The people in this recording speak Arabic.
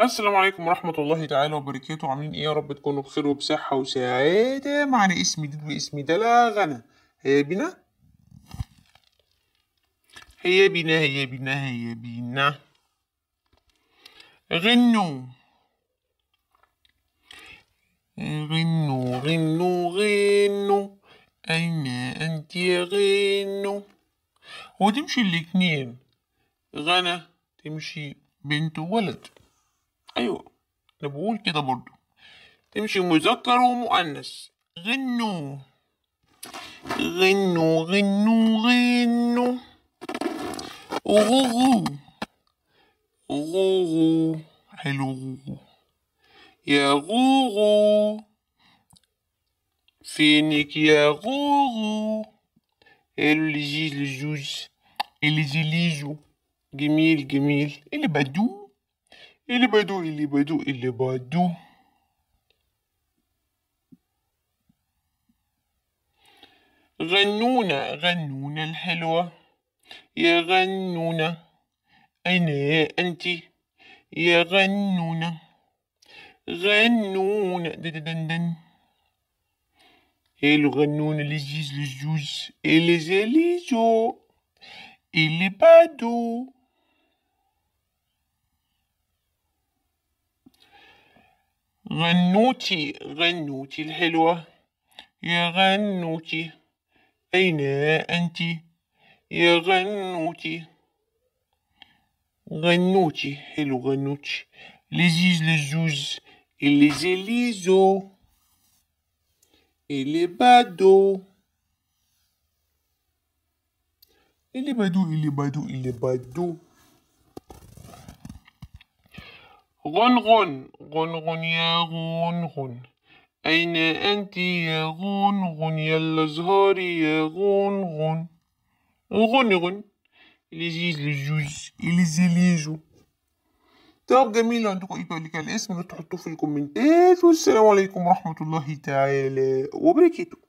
السلام عليكم ورحمة الله تعالى وبركاته عاملين ايه يا رب تكونوا بخير وبصحة وسعادة معنا اسم جديد باسم دلا غنى هيا بنا هيا بنا هيا بنا هيا بنا غنوا غنوا غنوا غنوا أين أنت يا غنوا وتمشي الاتنين غنى تمشي بنت وولد أيوة أنا بقول كده برضو تمشي مذكر ومؤنث غنوا غنوا غنوا غنوا غوغو غوغو حلو غوغو يا غوغو فينك يا غوغو لي لجيج لجوج اللي جليجو جميل جميل اللي بدو اللي بدو اللي بدو اللي بدو غنونا غنونا الحلوة يا غنونا أنا يا أنت يا غنونا غنونا دن دن دن الو غنونا لزيز لزوز اللي لزو اللي بادو غنوتي غنوتي الحلوة يا غنوتي أين أنت يا غنوتي غنوتي حلو غنوتي لزيز لزوز اللي زليزو اللي بادو اللي بادو اللي بادو اللي بادو غنغن غنغن يا غنغن أين أنت يا غنغن يا الأزهار يا غنغن غنغن لجيز لجوز لزليزو طب جميل لو عندكم إيه تعليق على الاسم تحطوه في الكومنتات والسلام عليكم ورحمة الله تعالى وبركاته